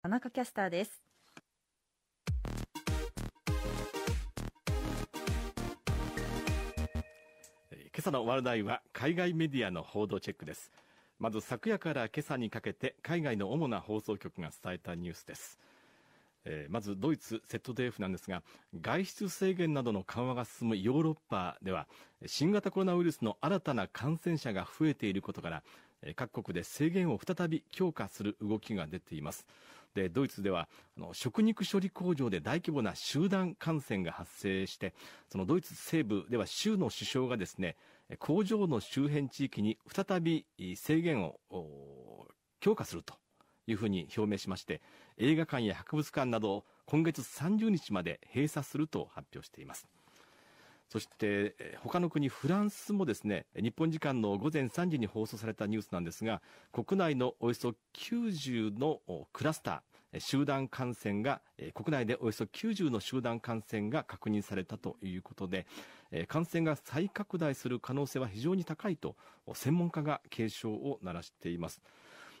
田中キャスターです。今朝の話題は海外メディアの報道チェックです。まず昨夜から今朝にかけて海外の主な放送局が伝えたニュースです。えー、まずドイツ ZDF なんですが外出制限などの緩和が進むヨーロッパでは新型コロナウイルスの新たな感染者が増えていることから各国で制限を再び強化する動きが出ています、ドイツでは、あの、食肉処理工場で大規模な集団感染が発生して、そのドイツ西部では州の首相がですね、工場の周辺地域に再び制限を強化するというふうに表明しまして、映画館や博物館などを今月30日まで閉鎖すると発表しています。そして、他の国フランスもですね、日本時間の午前3時に放送されたニュースなんですが、国内のおよそ90のクラスター、集団感染が、国内でおよそ90の集団感染が確認されたということで、感染が再拡大する可能性は非常に高いと、専門家が警鐘を鳴らしています。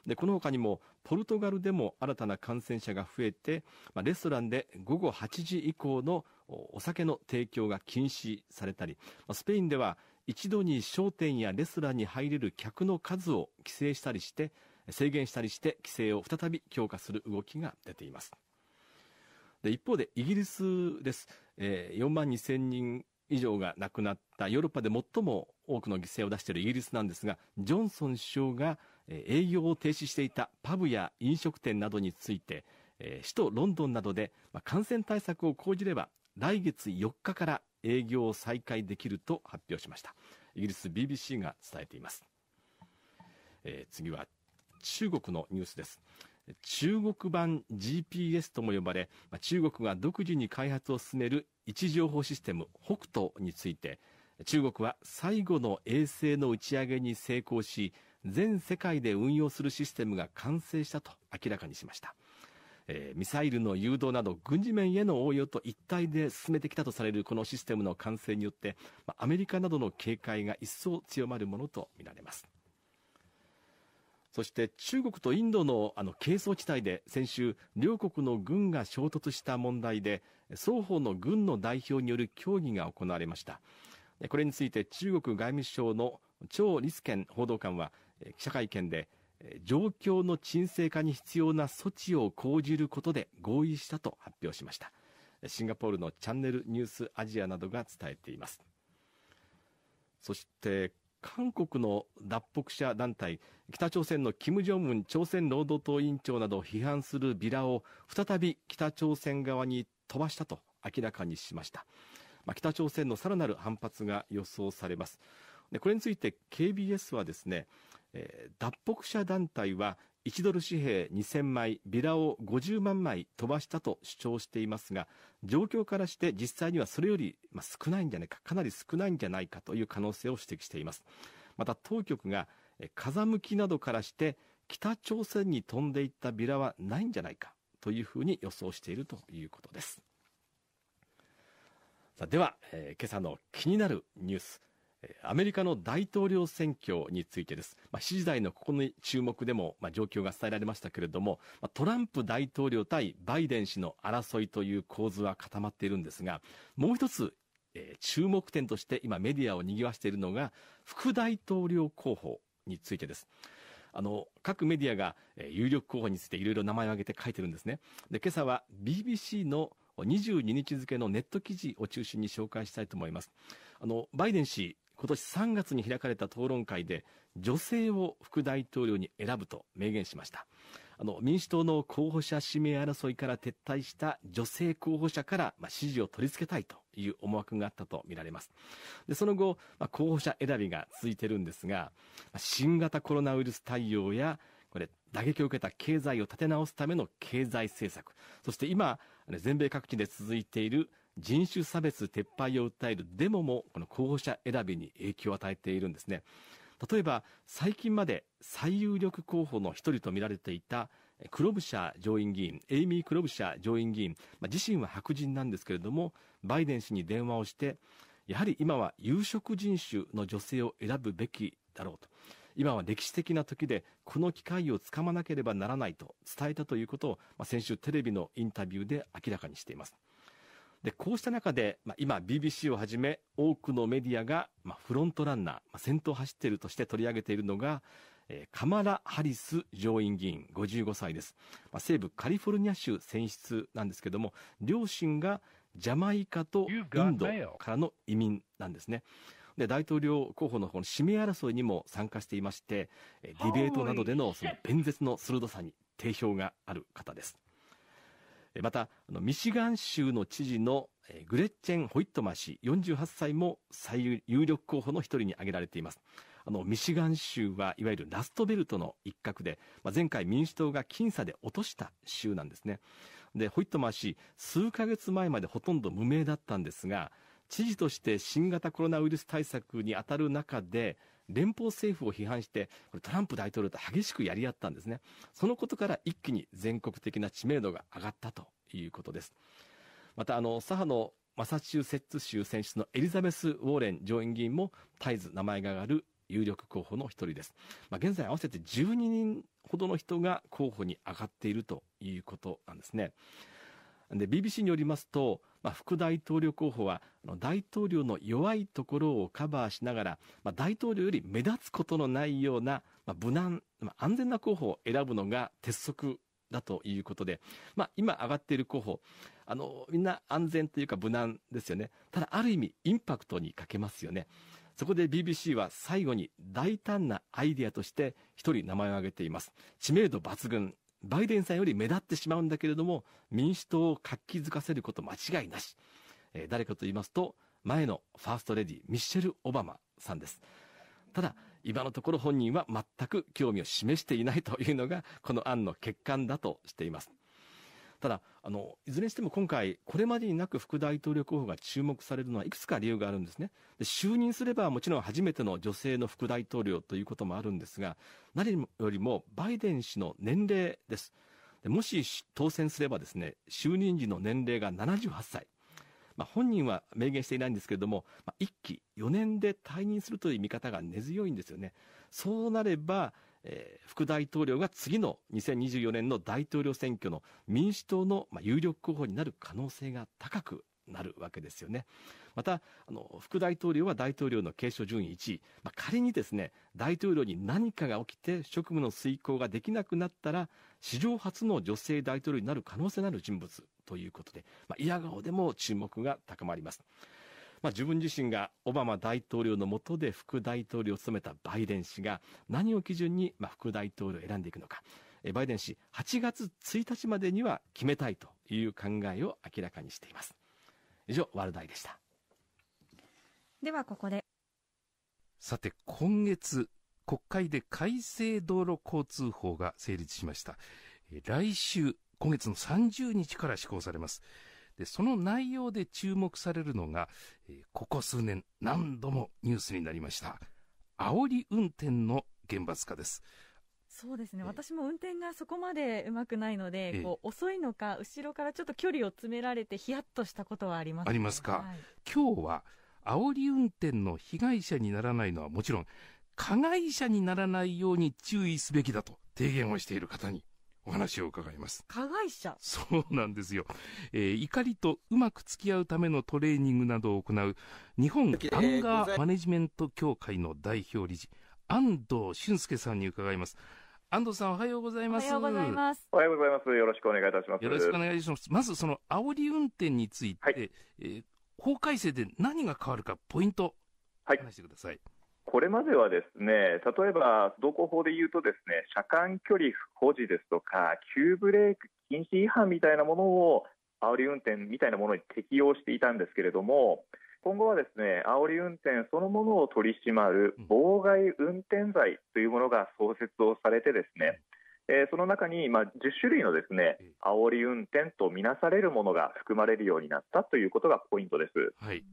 で、この他にも、ポルトガルでも新たな感染者が増えて、まあ、レストランで午後8時以降のお酒の提供が禁止されたり、まあ、スペインでは一度に商店やレストランに入れる客の数を規制したりして、制限したりして規制を再び強化する動きが出ています。で、一方でイギリスです。えー、4万2 0人以上が亡くなったヨーロッパで最も多くの犠牲を出しているイギリスなんですが、ジョンソン首相が営業を停止していたパブや飲食店などについて、首都ロンドンなどで感染対策を講じれば来月4日から営業を再開できると発表しましたイギリス BBC が伝えています、えー、次は中国のニュースです中国版 GPS とも呼ばれ中国が独自に開発を進める位置情報システム北斗について中国は最後の衛星の打ち上げに成功し全世界で運用するシステムが完成したと明らかにしました。えー、ミサイルの誘導など軍事面への応用と一体で進めてきたとされるこのシステムの完成によって、まアメリカなどの警戒が一層強まるものとみられます。そして中国とインドのあの係争地帯で先週両国の軍が衝突した問題で双方の軍の代表による協議が行われました。これについて中国外務省の張立健報道官は記者会見で状況の沈静化に必要な措置を講じることで合意したと発表しましたシンガポールのチャンネルニュースアジアなどが伝えていますそして韓国の脱北者団体北朝鮮の金正恩朝鮮労働党委員長などを批判するビラを再び北朝鮮側に飛ばしたと明らかにしました、まあ、北朝鮮のさらなる反発が予想されますでこれについて KBS はですねえー、脱北者団体は1ドル紙幣2000枚、ビラを50万枚飛ばしたと主張していますが、状況からして実際にはそれより、まあ、少ないんじゃないか、かなり少ないんじゃないかという可能性を指摘しています。また当局が、風向きなどからして北朝鮮に飛んでいったビラはないんじゃないかというふうに予想しているということです。さあでは、えー、今朝の気になるニュース、アメリカの大統領選挙についてです。まあ、7時台のここの注目でも、まあ、状況が伝えられましたけれども、まあ、トランプ大統領対バイデン氏の争いという構図は固まっているんですが、もう一つ、えー、注目点として今メディアを賑わしているのが、副大統領候補についてです。あの、各メディアが、えー、有力候補についていろいろ名前を挙げて書いてるんですね。で、今朝は BBC の22日付のネット記事を中心に紹介したいと思います。あの、バイデン氏、今年3月に開かれた討論会で、女性を副大統領に選ぶと明言しました。あの、民主党の候補者指名争いから撤退した女性候補者から、まあ、支持を取り付けたいという思惑があったとみられます。で、その後、まあ、候補者選びが続いてるんですが、新型コロナウイルス対応や、これ、打撃を受けた経済を立て直すための経済政策、そして今、全米各地で続いている人種差別撤廃を訴えるデモもこの候補者選びに影響を与えているんですね。例えば最近まで最有力候補の一人と見られていたクロブシャ上院議員、エイミー・クロブシャ上院議員、まあ、自身は白人なんですけれども、バイデン氏に電話をして、やはり今は有色人種の女性を選ぶべきだろうと。今は歴史的な時で、この機会をつかまなければならないと伝えたということを、まあ、先週テレビのインタビューで明らかにしています。で、こうした中で、まあ、今 BBC をはじめ多くのメディアが、まあ、フロントランナー、まあ、先頭を走っているとして取り上げているのが、えー、カマラ・ハリス上院議員、55歳です。まあ、西部カリフォルニア州選出なんですけども、両親がジャマイカとインドからの移民なんですね。で、大統領候補のこの指名争いにも参加していまして、ディベートなどでのその弁舌の鋭さに定評がある方です。また、ミシガン州の知事のグレッチェン・ホイットマ氏48歳も最有力候補の一人に挙げられています。あの、ミシガン州はいわゆるラストベルトの一角で、まあ、前回民主党が僅差で落とした州なんですね。で、ホイットマー氏、数ヶ月前までほとんど無名だったんですが、知事として新型コロナウイルス対策に当たる中で、連邦政府を批判して、これトランプ大統領と激しくやり合ったんですね。そのことから一気に全国的な知名度が上がったということです。また、あの、左派のマサチューセッツ州選出のエリザベス・ウォーレン上院議員も絶えず名前が上がる有力候補の一人です。まあ、現在合わせて12人ほどの人が候補に上がっているということなんですね。で、BBC によりますと、まあ、副大統領候補は大統領の弱いところをカバーしながら、まあ、大統領より目立つことのないような、まあ、無難、まあ、安全な候補を選ぶのが鉄則だということで、まあ、今上がっている候補、あの、みんな安全というか無難ですよね。ただ、ある意味、インパクトに欠けますよね。そこで BBC は最後に大胆なアイデアとして一人名前を挙げています。知名度抜群、バイデンさんより目立ってしまうんだけれども、民主党を活気づかせること間違いなし。えー、誰かと言いますと、前のファーストレディ、ミッシェル・オバマさんです。ただ、今のところ本人は全く興味を示していないというのが、この案の欠陥だとしています。ただあの、いずれにしても今回、これまでになく副大統領候補が注目されるのは、いくつか理由があるんですねで。就任すればもちろん初めての女性の副大統領ということもあるんですが、何よりもバイデン氏の年齢です。でもし当選すればですね、就任時の年齢が78歳。まあ、本人は明言していないんですけれども、まあ、1期4年で退任するという見方が根強いんですよね。そうなれば、えー、副大統領が次の2024年の大統領選挙の民主党の、まあ、有力候補になる可能性が高くなるわけですよね。また、あの、副大統領は大統領の継承順位1位。まあ、仮にですね、大統領に何かが起きて職務の遂行ができなくなったら、史上初の女性大統領になる可能性のある人物ということで、まあ、嫌顔でも注目が高まります。まあ、自分自身がオバマ大統領の下で副大統領を務めたバイデン氏が何を基準に、まあ、副大統領を選んでいくのか、えバイデン氏8月1日までには決めたいという考えを明らかにしています。以上、ワールドアイでした。ではここで。さて、今月、国会で改正道路交通法が成立しました。来週、今月の30日から施行されます。で、その内容で注目されるのが、えここ数年何度もニュースになりました。煽り運転の厳罰化です。そうですね、えー、私も運転がそこまでうまくないので、えー、こう遅いのか、後ろからちょっと距離を詰められて、ヒヤッとしたことはあります、ね、ありますか、はい、今日は煽り運転の被害者にならないのはもちろん、加害者にならないように注意すべきだと提言をしている方にお話を伺います。加害者そうなんですよ。えー、怒りとうまく付き合うためのトレーニングなどを行う、日本アンガーマネジメント協会の代表理事、安藤俊介さんに伺います。安藤さんおはようございます。おはようございます。おはようございます。よろしくお願いいたします。よろしくお願いします。まずその煽り運転について、はい、えー、法改正で何が変わるかポイント、はい、話してください。これまではですね例えば道交法でいうとですね車間距離保持ですとか急ブレーキ禁止違反みたいなものを煽り運転みたいなものに適用していたんですけれども今後はですね煽り運転そのものを取り締まる妨害運転罪というものが創設をされてですね、えー、その中に、まあ、10種類のですね煽り運転とみなされるものが含まれるようになったということがポイントです。はい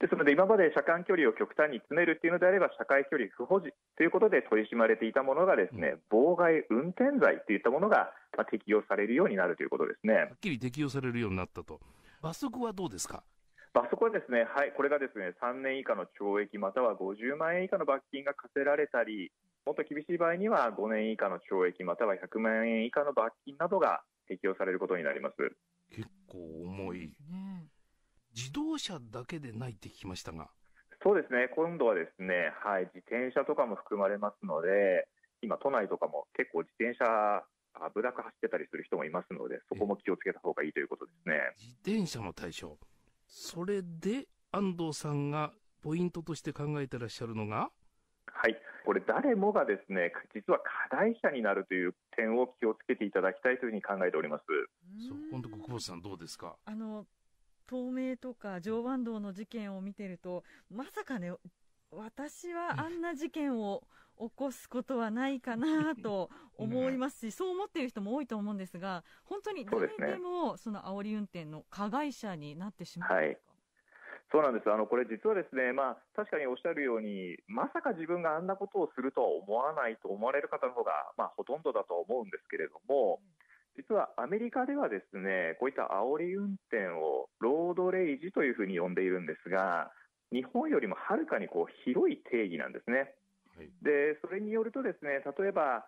ですので今まで車間距離を極端に詰めるというのであれば社会距離不保持ということで取り締まれていたものがですね、うん、妨害運転罪といったものが適用されるようになるということですねはっきり適用されるようになったと罰則はどうですか罰則はですね、はい、これがですね3年以下の懲役または50万円以下の罰金が課せられたりもっと厳しい場合には5年以下の懲役または100万円以下の罰金などが適用されることになります結構重い、ん自動車だけでないって聞きましたが。そうですね、今度はですね、はい、自転車とかも含まれますので、今、都内とかも結構自転車、危なく走ってたりする人もいますので、そこも気をつけた方がいいということですね。自転車の対象。それで、安藤さんがポイントとして考えてらっしゃるのがはい、これ誰もがですね、実は加害者になるという点を気をつけていただきたいというふうに考えております。そう、今度国保さんどうですか。あの東名とか常磐道の事件を見てると、まさかね、私はあんな事件を起こすことはないかなと 思いますし、ね、そう思っている人も多いと思うんですが、本当に誰でもその煽り運転の加害者になってしまう、はい、そうなんですあのこれ、実はですね、まあ、確かにおっしゃるように、まさか自分があんなことをするとは思わないと思われる方の方が、まあ、ほとんどだと思うんですけれども、うん実はアメリカではですねこういった煽り運転をロードレイジというふうに呼んでいるんですが日本よりもはるかにこう広い定義なんですね。はい、でそれによるとですね例えば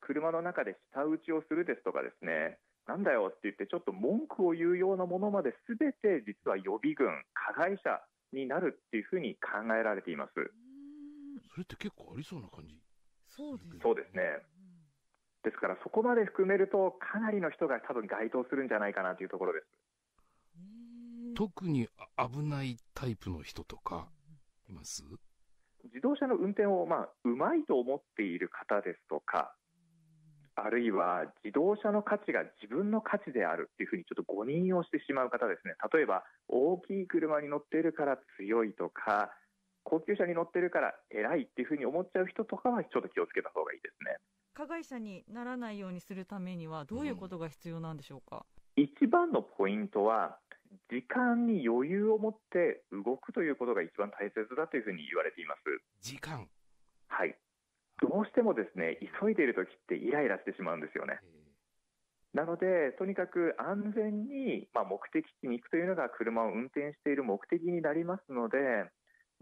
車の中で舌打ちをするですとかですねなんだよって言ってちょっと文句を言うようなものまで全て実は予備軍加害者になるっていうふうに考えられています。それって結構ありそうな感じ。そうですね。ですからそこまで含めると、かなりの人が多分該当するんじゃないかなというところです。特に危ないタイプの人とか、います自動車の運転を、まあ、うまいと思っている方ですとか、あるいは自動車の価値が自分の価値であるというふうにちょっと誤認をしてしまう方ですね。例えば、大きい車に乗っているから強いとか、高級車に乗っているから偉いというふうに思っちゃう人とかはちょっと気をつけた方がいいですね。加害者にならないようにするためにはどういうことが必要なんでしょうか、うん、一番のポイントは時間に余裕を持って動くということが一番大切だというふうに言われています時間はいどうしてもですね急いでいる時ってイライラしてしまうんですよねなのでとにかく安全に、まあ、目的地に行くというのが車を運転している目的になりますので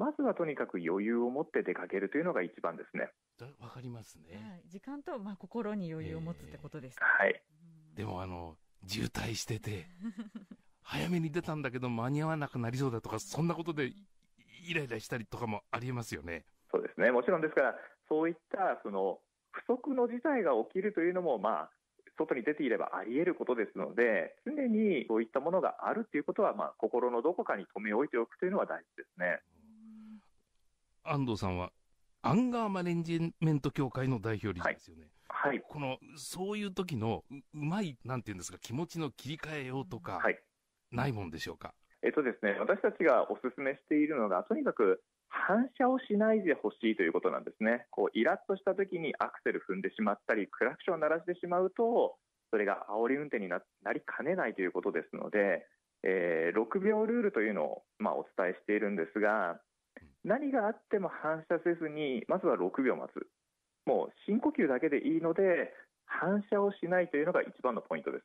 まずはとにかく余裕を持って出かけるというのが一番ですね。わかりますね、はい、時間と、まあ、心に余裕を持つってことです、えー、はい、でもあの渋滞してて 早めに出たんだけど間に合わなくなりそうだとかそんなことでイライラしたりとかもありえますよね。そうですねもちろんですからそういったその不測の事態が起きるというのも、まあ、外に出ていればあり得ることですので常にそういったものがあるということは、まあ、心のどこかに留め置いておくというのは大事ですね。安藤さんは、アンガーマネジメント協会の代表理事ですよね。はい。はい、この、そういう時のう、うまい、なんていうんですか、気持ちの切り替えようとか、はい、ないもんでしょうか。えっとですね、私たちがお勧めしているのが、とにかく、反射をしないでほしいということなんですね。こう、イラッとした時にアクセル踏んでしまったり、クラクション鳴らしてしまうと、それが煽り運転になりかねないということですので、えー、6秒ルールというのを、まあ、お伝えしているんですが、何があっても反射せずにまずは6秒待つもう深呼吸だけでいいので反射をしないというのが一番のポイントです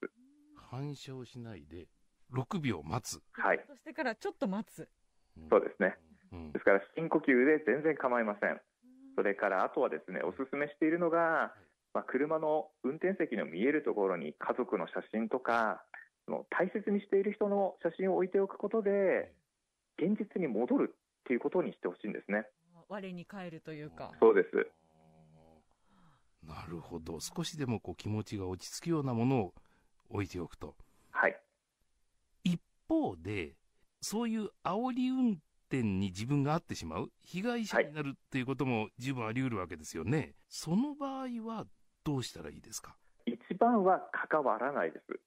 反射をしないで6秒待つはいそしてからちょっと待つそうですね、ですから深呼吸で全然構いませんそれからあとはですねおすすめしているのが、まあ、車の運転席の見えるところに家族の写真とか大切にしている人の写真を置いておくことで現実に戻るっていうことにしてほしいんですね。我に返るというか。そうです。なるほど。少しでもこう気持ちが落ち着くようなものを置いておくと。はい。一方で、そういう煽り運転に自分があってしまう、被害者になるっていうことも十分あり得るわけですよね。はい、その場合はどうしたらいいですか一番は関わらないです。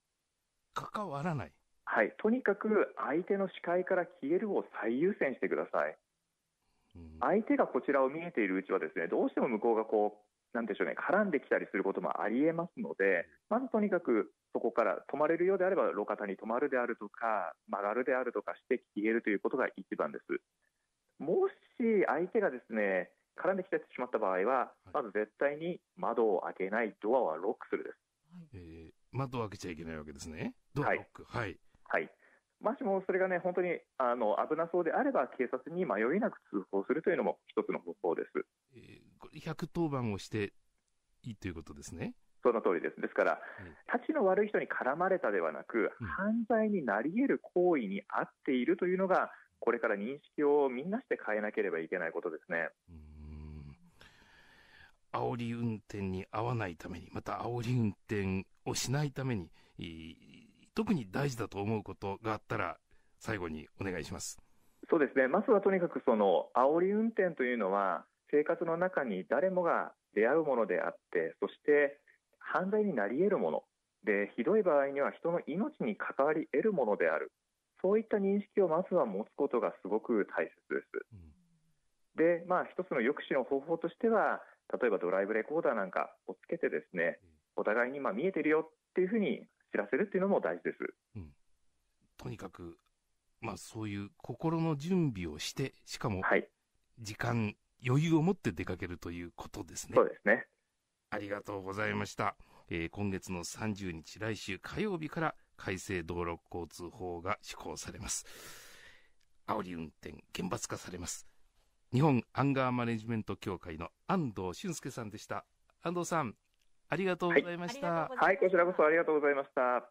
関わらないはい、とにかく相手の視界から消えるを最優先してください。相手がこちらを見えているうちはですねどうしても向こうがこうなんでしょうね絡んできたりすることもありえますので、まずとにかくそこから止まれるようであれば路肩に止まるであるとか曲がるであるとかして消えるということが一番です。もし相手がですね絡んできてしまった場合は、まず絶対に窓を開けない、ドアはロックするです。はい、えー、窓を開けちゃいけないわけですね。ドアロック。はい、はいはい、もしもそれがね本当にあの危なそうであれば警察に迷いなく通報するというのも一つの方法です。えこれ110番をしていいということですね。その通りです。ですから、たちの悪い人に絡まれたではなく、犯罪になり得る行為に合っているというのが、これから認識をみんなして変えなければいけないことですね。煽り運転に合わないために、また煽り運転をしないために、特に大事だと思うことがあったら、最後にお願いします。そうですね。まずはとにかくその、煽り運転というのは、生活の中に誰もが出会うものであって、そして犯罪になり得るもの。で、ひどい場合には人の命に関わり得るものである。そういった認識をまずは持つことがすごく大切です。うん、で、まあ一つの抑止の方法としては、例えばドライブレコーダーなんかをつけてですね、お互いにまあ見えてるよっていうふうに知らせるっていうのも大事です。うん、とにかく、まあ、そういう心の準備をして、しかも、時間、はい、余裕を持って出かけるということですね。そうですね。ありがとうございました。えー、今月の30日、来週火曜日から改正道路交通法が施行されます。煽り運転、厳罰化されます。日本アンガーマネジメント協会の安藤俊介さんでした。安藤さん、ありがとうございました。はい、こちらこそありがとうございました。